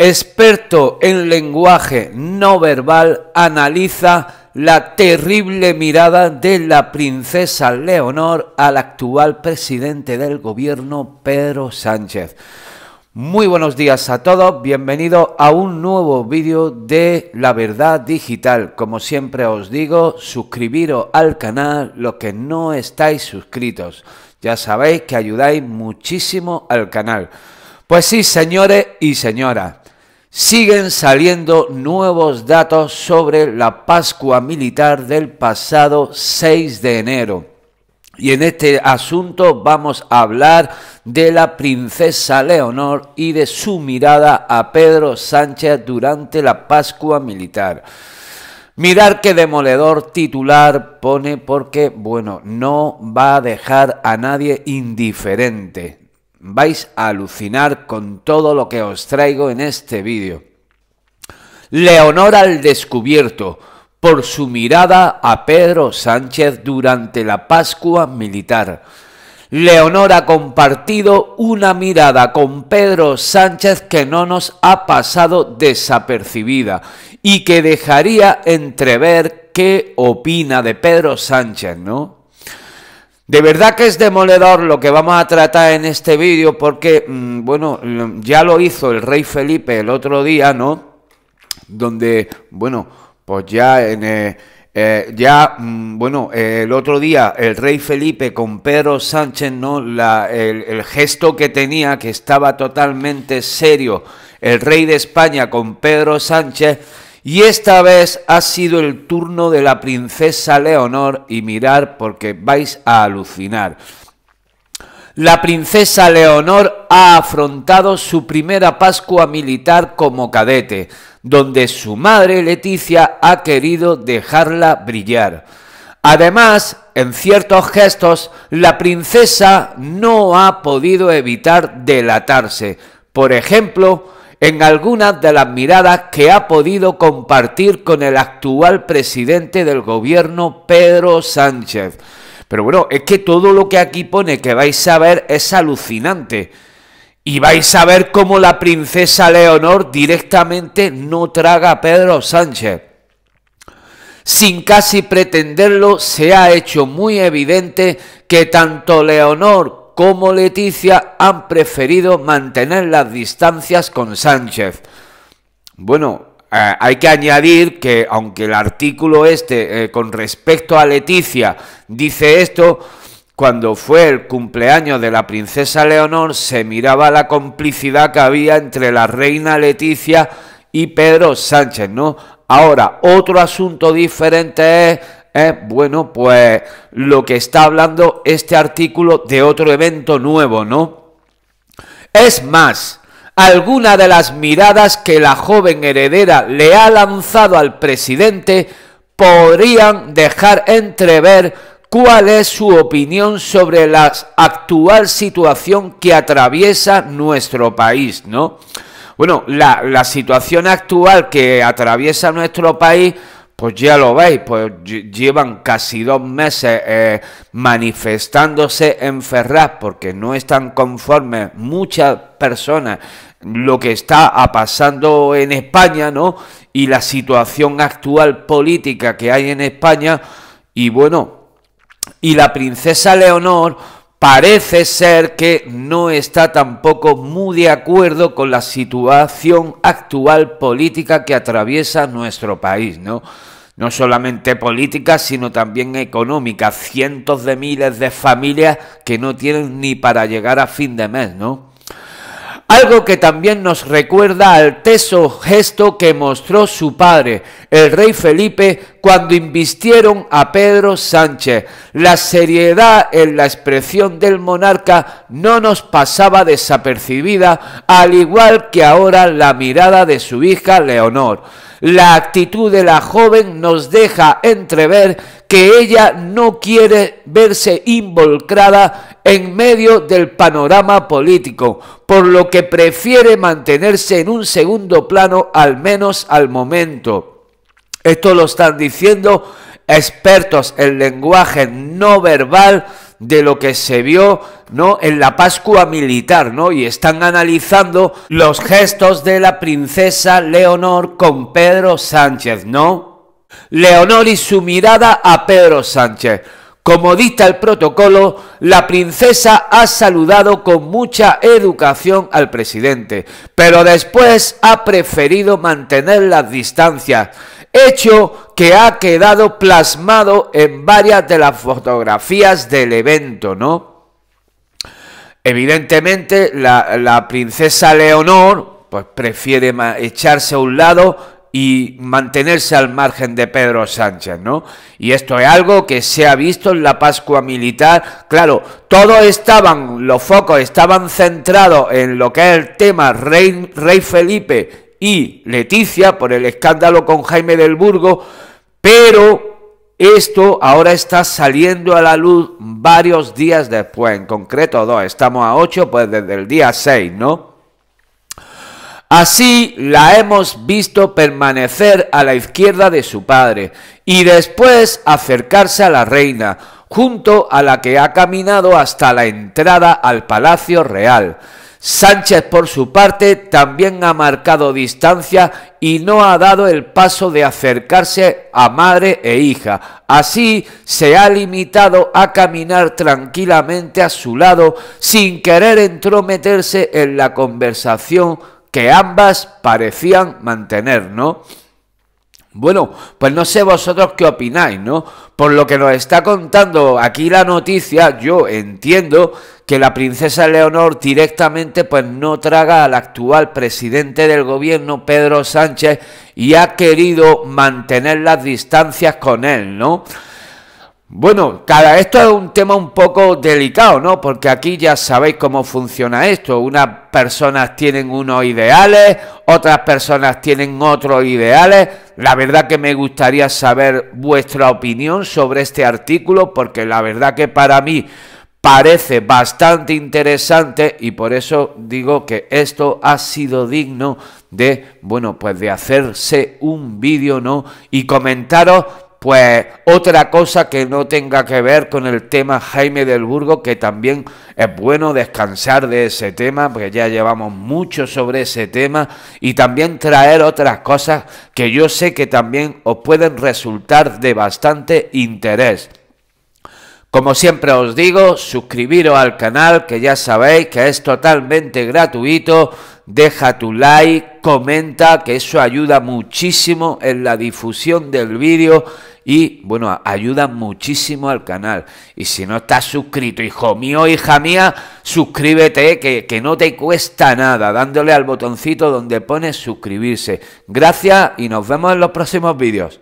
experto en lenguaje no verbal, analiza la terrible mirada de la princesa Leonor al actual presidente del gobierno, Pedro Sánchez. Muy buenos días a todos, bienvenidos a un nuevo vídeo de La Verdad Digital. Como siempre os digo, suscribiros al canal los que no estáis suscritos. Ya sabéis que ayudáis muchísimo al canal. Pues sí, señores y señoras, siguen saliendo nuevos datos sobre la Pascua Militar del pasado 6 de enero. Y en este asunto vamos a hablar de la princesa Leonor y de su mirada a Pedro Sánchez durante la Pascua Militar. Mirar qué demoledor titular pone porque, bueno, no va a dejar a nadie indiferente vais a alucinar con todo lo que os traigo en este vídeo. Leonor al descubierto por su mirada a Pedro Sánchez durante la Pascua Militar. Leonor ha compartido una mirada con Pedro Sánchez que no nos ha pasado desapercibida y que dejaría entrever qué opina de Pedro Sánchez, ¿no? De verdad que es demoledor lo que vamos a tratar en este vídeo porque, mm, bueno, ya lo hizo el rey Felipe el otro día, ¿no? Donde, bueno, pues ya en... Eh, eh, ya, mm, bueno, el otro día el rey Felipe con Pedro Sánchez, ¿no? La, el, gesto que tenía, que estaba totalmente serio, el rey de España con Pedro Sánchez, y esta vez ha sido el turno de la princesa Leonor y mirar porque vais a alucinar. La princesa Leonor ha afrontado su primera Pascua militar como cadete, donde su madre Leticia ha querido dejarla brillar. Además, en ciertos gestos, la princesa no ha podido evitar delatarse. Por ejemplo, en algunas de las miradas que ha podido compartir con el actual presidente del gobierno, Pedro Sánchez. Pero bueno, es que todo lo que aquí pone que vais a ver es alucinante. Y vais a ver cómo la princesa Leonor directamente no traga a Pedro Sánchez. Sin casi pretenderlo, se ha hecho muy evidente que tanto Leonor como Leticia han preferido mantener las distancias con Sánchez. Bueno, eh, hay que añadir que aunque el artículo este eh, con respecto a Leticia dice esto, cuando fue el cumpleaños de la princesa Leonor se miraba la complicidad que había entre la reina Leticia y Pedro Sánchez, ¿no? Ahora, otro asunto diferente es ¿Eh? bueno, pues lo que está hablando este artículo de otro evento nuevo, ¿no? Es más, alguna de las miradas que la joven heredera le ha lanzado al presidente podrían dejar entrever cuál es su opinión sobre la actual situación que atraviesa nuestro país, ¿no? Bueno, la situación actual que atraviesa nuestro país pues ya lo veis, pues llevan casi dos meses eh, manifestándose en Ferraz porque no están conformes muchas personas lo que está pasando en España, ¿no? Y la situación actual política que hay en España. Y bueno, y la princesa Leonor parece ser que no está tampoco muy de acuerdo con la situación actual política que atraviesa nuestro país, ¿no? No solamente política, sino también económica. Cientos de miles de familias que no tienen ni para llegar a fin de mes, ¿no? algo que también nos recuerda al teso gesto que mostró su padre, el rey Felipe, cuando invistieron a Pedro Sánchez. La seriedad en la expresión del monarca no nos pasaba desapercibida, al igual que ahora la mirada de su hija Leonor. La actitud de la joven nos deja entrever que ella no quiere verse involucrada en medio del panorama político, por lo que prefiere mantenerse en un segundo plano al menos al momento. Esto lo están diciendo expertos en lenguaje no verbal de lo que se vio ¿no? en la Pascua militar, ¿no? Y están analizando los gestos de la princesa Leonor con Pedro Sánchez, ¿no? Leonor y su mirada a Pedro Sánchez. Como dicta el protocolo, la princesa ha saludado con mucha educación al presidente, pero después ha preferido mantener las distancias hecho que ha quedado plasmado en varias de las fotografías del evento, ¿no? Evidentemente, la, princesa Leonor pues, prefiere echarse a un lado y mantenerse al margen de Pedro Sánchez, ¿no? Y esto es algo que se ha visto en la Pascua Militar. Claro, todos estaban, los focos estaban centrados en lo que es el tema Rey, Rey Felipe y Leticia por el escándalo con Jaime del Burgo, pero esto ahora está saliendo a la luz varios días después, en concreto dos, estamos a ocho, pues desde el día seis, ¿no? Así la hemos visto permanecer a la izquierda de su padre y después acercarse a la reina, junto a la que ha caminado hasta la entrada al Palacio Real. Sánchez, por su parte, también ha marcado distancia y no ha dado el paso de acercarse a madre e hija. Así se ha limitado a caminar tranquilamente a su lado sin querer entrometerse en la conversación que ambas parecían mantener, ¿no? Bueno, pues no sé vosotros qué opináis, ¿no? Por lo que nos está contando aquí la noticia, yo entiendo que la princesa Leonor directamente pues no traga al actual presidente del gobierno, Pedro Sánchez, y ha querido mantener las distancias con él, ¿no? Bueno, cada esto es un tema un poco delicado, ¿no? Porque aquí ya sabéis cómo funciona esto. Unas personas tienen unos ideales, otras personas tienen otros ideales. La verdad que me gustaría saber vuestra opinión sobre este artículo, porque la verdad que para mí parece bastante interesante y por eso digo que esto ha sido digno de, bueno, pues de hacerse un vídeo, ¿no? Y comentaros pues otra cosa que no tenga que ver con el tema Jaime del Burgo, que también es bueno descansar de ese tema, porque ya llevamos mucho sobre ese tema, y también traer otras cosas que yo sé que también os pueden resultar de bastante interés. Como siempre os digo, suscribiros al canal, que ya sabéis que es totalmente gratuito, deja tu like, comenta, que eso ayuda muchísimo en la difusión del vídeo y bueno, ayuda muchísimo al canal. Y si no estás suscrito, hijo mío, hija mía, suscríbete que, no te cuesta nada, dándole al botoncito donde pone suscribirse. Gracias y nos vemos en los próximos vídeos.